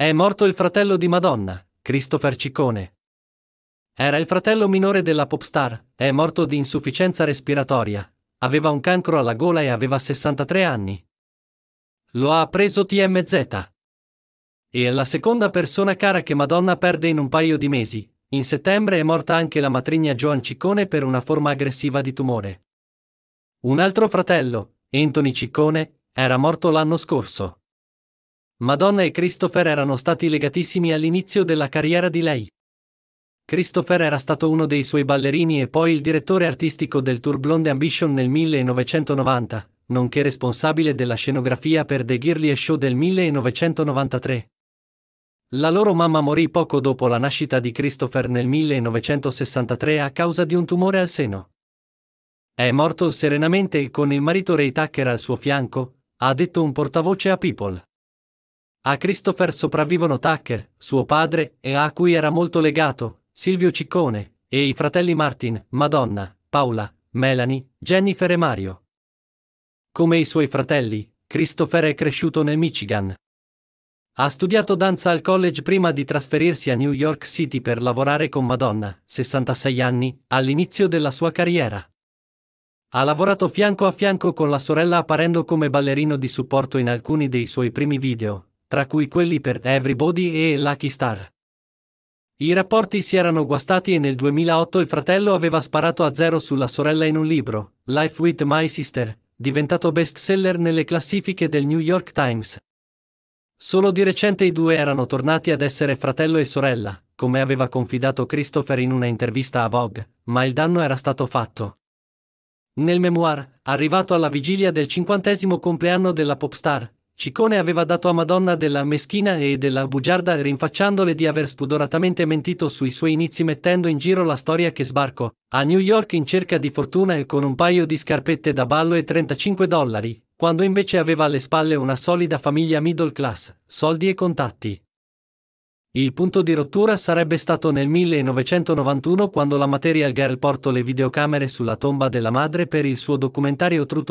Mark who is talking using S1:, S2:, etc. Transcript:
S1: È morto il fratello di Madonna, Christopher Ciccone. Era il fratello minore della popstar, è morto di insufficienza respiratoria, aveva un cancro alla gola e aveva 63 anni. Lo ha preso TMZ. E è la seconda persona cara che Madonna perde in un paio di mesi. In settembre è morta anche la matrigna Joan Ciccone per una forma aggressiva di tumore. Un altro fratello, Anthony Ciccone, era morto l'anno scorso. Madonna e Christopher erano stati legatissimi all'inizio della carriera di lei. Christopher era stato uno dei suoi ballerini e poi il direttore artistico del tour Blonde Ambition nel 1990, nonché responsabile della scenografia per The Girly Show del 1993. La loro mamma morì poco dopo la nascita di Christopher nel 1963 a causa di un tumore al seno. È morto serenamente e con il marito Ray Tucker al suo fianco, ha detto un portavoce a People. A Christopher sopravvivono Tucker, suo padre, e a cui era molto legato, Silvio Ciccone, e i fratelli Martin, Madonna, Paola, Melanie, Jennifer e Mario. Come i suoi fratelli, Christopher è cresciuto nel Michigan. Ha studiato danza al college prima di trasferirsi a New York City per lavorare con Madonna, 66 anni, all'inizio della sua carriera. Ha lavorato fianco a fianco con la sorella apparendo come ballerino di supporto in alcuni dei suoi primi video, tra cui quelli per Everybody e Lucky Star. I rapporti si erano guastati e nel 2008 il fratello aveva sparato a zero sulla sorella in un libro, Life with My Sister, diventato bestseller nelle classifiche del New York Times. Solo di recente i due erano tornati ad essere fratello e sorella, come aveva confidato Christopher in una intervista a Vogue, ma il danno era stato fatto. Nel memoir, arrivato alla vigilia del cinquantesimo compleanno della popstar, Ciccone aveva dato a Madonna della meschina e della bugiarda rinfacciandole di aver spudoratamente mentito sui suoi inizi mettendo in giro la storia che sbarcò a New York in cerca di fortuna e con un paio di scarpette da ballo e 35 dollari, quando invece aveva alle spalle una solida famiglia middle class, soldi e contatti. Il punto di rottura sarebbe stato nel 1991 quando la Material Girl portò le videocamere sulla tomba della madre per il suo documentario Truth